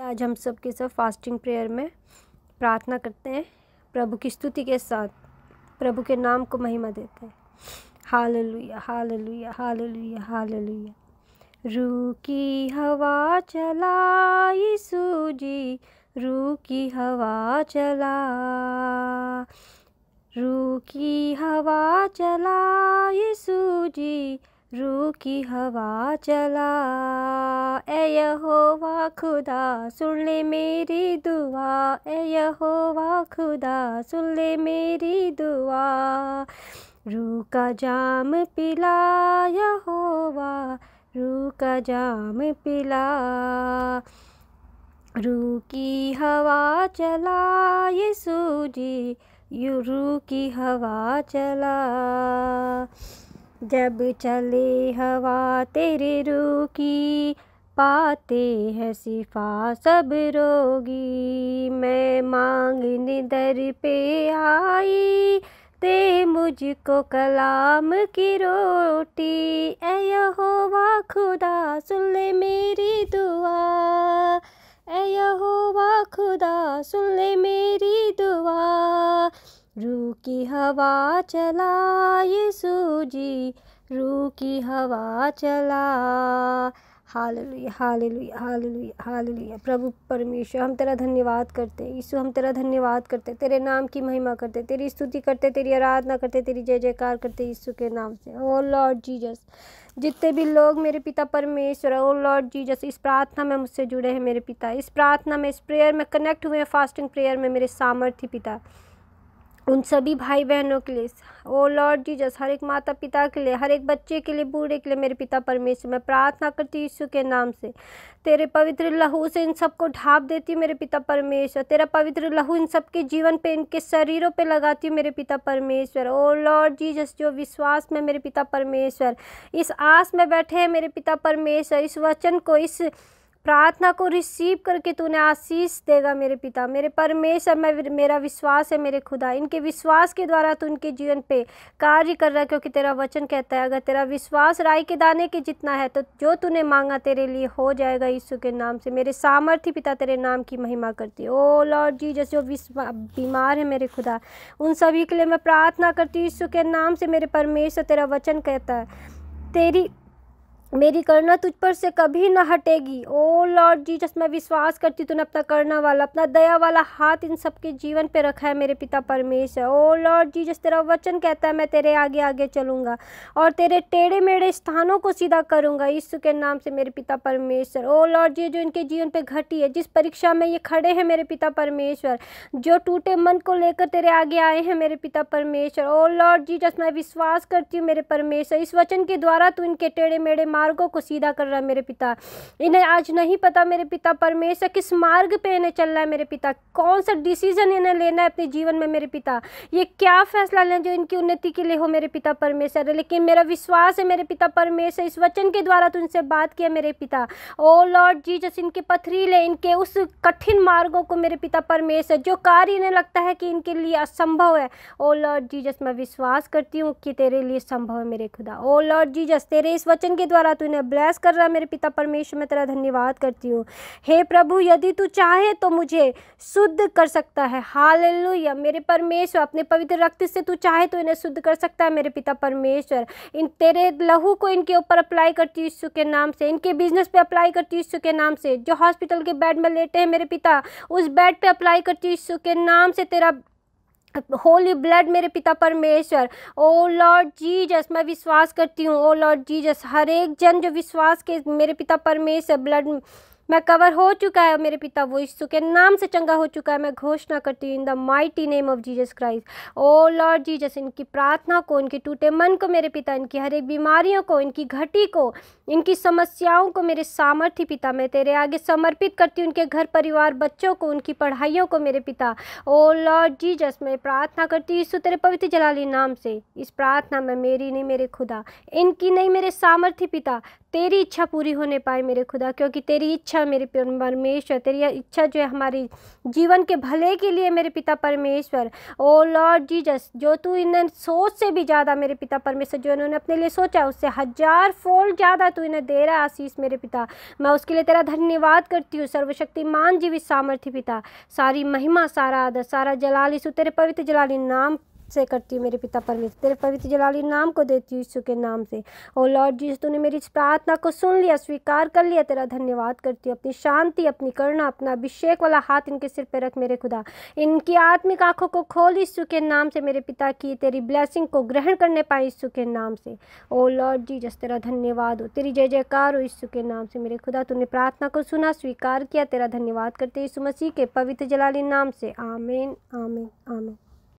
आज हम सब के सब फास्टिंग प्रेयर में प्रार्थना करते हैं प्रभु की स्तुति के साथ प्रभु के नाम को महिमा देते हैं हाल लुया हाल लुया हाल लुया हाल लुया रू की हवा चलाई सूजी रू की हवा चला रू की हवा चला ये सूजी रू की हवा चला ए यहोवा खुदा सुन ले मेरी दुआ ए यहोवा खुदा सुन ले मेरी दुआ रू का जाम पिला यहोवा रू का जाम पिला रू की हवा चला ये सूजी यू रू की हवा चला जब चले हवा तेरे रू की पाते हैं सिफा सब रोगी मैं मांगने दर पे आई ते मुझको कलाम की रोटी एहोवा खुदा सुन ले मेरी दुआ एहोवा खुदा सुन ले मेरी दुआ रू की हवा चला यीशु जी रू की हवा चला हालेलुया हालेलुया हालेलुया हालेलुया प्रभु परमेश्वर हम तेरा धन्यवाद करते यीशु हम तेरा धन्यवाद करते तेरे नाम की महिमा करते तेरी स्तुति करते तेरी आराधना करते तेरी जय जयकार करते यीशु के नाम से ओ लॉर्ड जीजस जितने भी लोग मेरे पिता परमेश्वर ओ लॉर्ड जीजस इस प्रार्थना में मुझसे जुड़े हैं मेरे पिता इस प्रार्थना में इस प्रेयर में कनेक्ट हुए हैं फास्टिंग प्रेयर में मेरे सामर्थ्य पिता उन सभी भाई बहनों के लिए ओ लॉर्ड जीजस हर एक माता पिता के लिए हर एक बच्चे के लिए बूढ़े के लिए मेरे पिता परमेश्वर मैं प्रार्थना करती यीशु के नाम से तेरे पवित्र लहू से इन सबको ढाप देती मेरे पिता परमेश्वर तेरा पवित्र लहू इन सबके जीवन पे इनके शरीरों पे लगाती हूँ मेरे पिता परमेश्वर ओ लॉर्ड जीजस जो विश्वास में मेरे पिता परमेश्वर इस आस में बैठे हैं मेरे पिता परमेश्वर इस वचन को इस प्रार्थना को रिसीव करके तूने आशीष देगा मेरे पिता मेरे परमेश्वर में मेरा विश्वास है मेरे खुदा इनके विश्वास के द्वारा तू इनके जीवन पे कार्य कर रहा है क्योंकि तेरा वचन कहता है अगर तेरा विश्वास राय के दाने के जितना है तो जो तूने मांगा तेरे लिए हो जाएगा यीशु के नाम से मेरे सामर्थ्य पिता तेरे नाम की महिमा करती ओ लॉर्ड जी जैसे जो बीमार है मेरे खुदा उन सभी के लिए मैं प्रार्थना करती हूँ यीशु के नाम से मेरे परमेश्वर तेरा वचन कहता है तेरी मेरी करना तुझ पर से कभी ना हटेगी ओ लॉर्ड जस मैं विश्वास करती तूने अपना करना वाला अपना दया वाला हाथ इन सबके जीवन पे रखा है मेरे पिता परमेश्वर ओ लॉर्ड जीसस तेरा वचन कहता है मैं तेरे आगे आगे चलूँगा और तेरे टेढ़े मेढ़े स्थानों को सीधा करूँगा यीशु के नाम से मेरे पिता परमेश्वर ओ लॉर्ड जी जो इनके जीवन पर घटी है जिस परीक्षा में ये खड़े हैं मेरे पिता परमेश्वर जो टूटे मन को लेकर तेरे आगे आए हैं मेरे पिता परमेश्वर ओ लॉर्ड जीसस मैं विश्वास करती हूँ मेरे परमेश्वर इस वचन के द्वारा तू इनके टेढ़े मेढ़े मार्गों को सीधा कर रहा है मेरे पिता इन्हें आज नहीं पता मेरे पिता परमेश्वर किस मार्ग पे इन्हें चल रहा है मेरे पिता कौन सा डिसीजन इन्हें लेना है अपने जीवन में मेरे पिता ये क्या फैसला लें जो इनकी उन्नति के लिए हो मेरे पिता परमेश्वर लेकिन मेरा विश्वास है मेरे पिता परमेश्वर इस वचन के द्वारा तुमसे तो बात किया मेरे पिता ओ लॉर्ड जीसस इनके पथरीले इनके उस कठिन मार्गों को मेरे पिता परमेश्वर जो कार्य इन्हें लगता है कि इनके लिए असंभव है ओ लॉर्ड जीजस मैं विश्वास करती हूँ कि तेरे लिए संभव है मेरे खुदा ओ लॉर्ड जीजस तेरे इस वचन के द्वारा रहा तू इन्हें ब्लेस कर रहा मेरे पिता परमेश्वर मैं तेरा धन्यवाद करती हूँ हे प्रभु यदि तू चाहे तो मुझे शुद्ध कर सकता है हाल मेरे परमेश्वर अपने पवित्र रक्त से तू चाहे तो इन्हें शुद्ध कर सकता है मेरे पिता परमेश्वर इन तेरे लहू को इनके ऊपर अप्लाई करती हूँ ईश्वर के नाम से इनके बिजनेस पर अप्लाई करती हूँ ईश्वर के नाम से जो हॉस्पिटल के बेड में लेटे हैं मेरे पिता उस बेड पर अप्लाई करती हूँ ईश्वर के नाम से तेरा होली ब्लड मेरे पिता परमेश्वर ओ लॉर्ड जीजस मैं विश्वास करती हूँ ओ लॉर्ड जीजस हर एक जन जो विश्वास के मेरे पिता परमेश्वर ब्लड मैं कवर हो चुका है मेरे पिता वो यीशु के नाम से चंगा हो चुका है मैं घोषणा करती हूँ in the mighty name of Jesus Christ O lord Jesus इनकी प्रार्थना को इनके टूटे मन को मेरे पिता इनकी हर एक बीमारियों को इनकी घटी को इनकी समस्याओं को मेरे सामर्थ्य पिता मैं तेरे आगे समर्पित करती हूँ उनके घर परिवार बच्चों को उनकी पढ़ाइयों को मेरे पिता ओ लॉर्ड जीजस मैं प्रार्थना करती हूँ यीशु तेरे पवित्र जलाली नाम से इस प्रार्थना में मेरी नहीं मेरे खुदा इनकी नहीं मेरे सामर्थ्य पिता तेरी इच्छा पूरी होने पाए मेरे खुदा क्योंकि तेरी इच्छा मेरे परमेश्वर तेरी इच्छा जो है हमारी जीवन के भले के लिए मेरे पिता परमेश्वर ओ लॉर्ड जीजस जो तू इन्हें सोच से भी ज़्यादा मेरे पिता परमेश्वर जो इन्होंने अपने लिए सोचा उससे हज़ार फोल्ड ज़्यादा तू इन्हें दे रहा आशीष मेरे पिता मैं उसके लिए तेरा धन्यवाद करती हूँ सर्वशक्तिमान जीवित सामर्थ्य पिता सारी महिमा सारा आदर सारा जलाली सु तेरे पवित्र जलाली नाम से करती हूँ मेरे पिता परमेश्वर तेरे पवित्र जलाली नाम को देती हूँ यीशु के नाम से ओ लॉर्ड जी तूने मेरी इस प्रार्थना को सुन लिया स्वीकार कर लिया तेरा धन्यवाद करती हूँ अपनी शांति अपनी करुणा अपना अभिषेक वाला हाथ इनके सिर पर रख मेरे खुदा इनकी आत्मिक आँखों को खोल यीशु के नाम से मेरे पिता की तेरी ब्लैसिंग को ग्रहण करने पाए यीशु के नाम से ओ लॉर्ड जी जस तेरा धन्यवाद हो तेरी जय जयकार हो यीशु के नाम से मेरे खुदा तूने प्रार्थना को सुना स्वीकार किया तेरा धन्यवाद करते यीशु मसीह के पवित्र जलाली नाम से आमेन आमेन आमेन